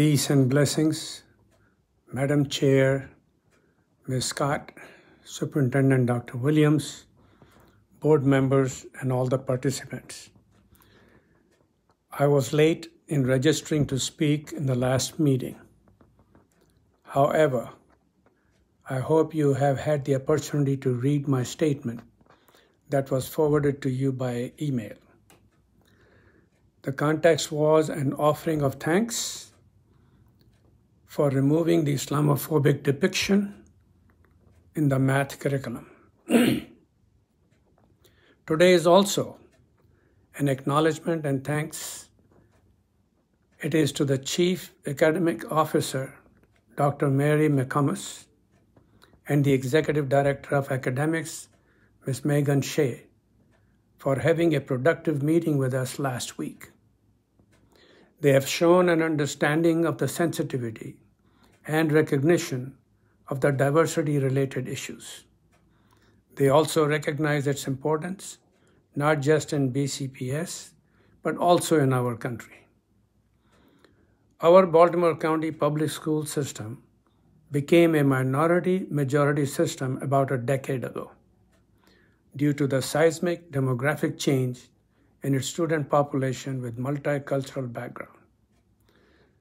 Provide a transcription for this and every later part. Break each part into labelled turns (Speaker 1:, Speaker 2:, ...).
Speaker 1: Peace and blessings, Madam Chair, Ms. Scott, Superintendent Dr. Williams, board members, and all the participants. I was late in registering to speak in the last meeting. However, I hope you have had the opportunity to read my statement that was forwarded to you by email. The context was an offering of thanks for removing the Islamophobic depiction in the math curriculum. Today is also an acknowledgement and thanks it is to the Chief Academic Officer, Dr. Mary McComas, and the Executive Director of Academics, Ms. Megan Shea, for having a productive meeting with us last week. They have shown an understanding of the sensitivity and recognition of the diversity related issues. They also recognize its importance, not just in BCPS, but also in our country. Our Baltimore County public school system became a minority majority system about a decade ago due to the seismic demographic change in its student population with multicultural background.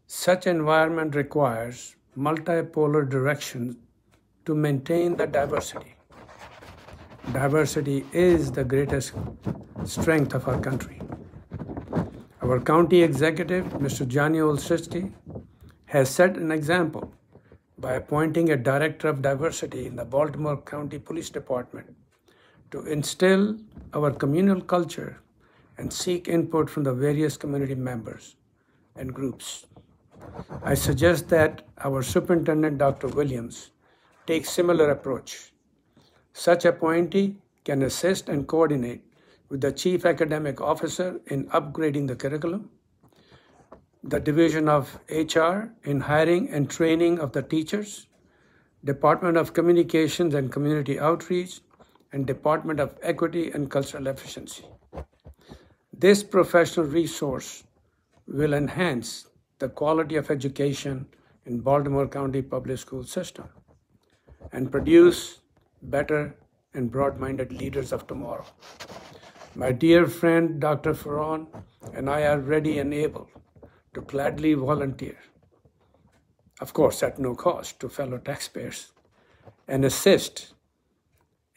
Speaker 1: Such environment requires multipolar direction to maintain the diversity. Diversity is the greatest strength of our country. Our county executive, Mr. Johnny Olsisti, has set an example by appointing a director of diversity in the Baltimore County Police Department to instill our communal culture and seek input from the various community members and groups. I suggest that our superintendent, Dr. Williams, take similar approach. Such appointee can assist and coordinate with the chief academic officer in upgrading the curriculum, the division of HR in hiring and training of the teachers, Department of Communications and Community Outreach, and Department of Equity and Cultural Efficiency. This professional resource will enhance the quality of education in Baltimore County Public School system and produce better and broad-minded leaders of tomorrow. My dear friend, Dr. Ferron, and I are ready and able to gladly volunteer, of course at no cost to fellow taxpayers, and assist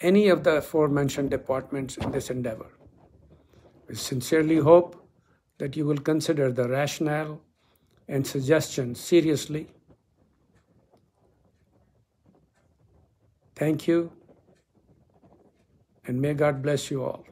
Speaker 1: any of the aforementioned departments in this endeavor. I sincerely hope that you will consider the rationale and suggestions seriously. Thank you, and may God bless you all.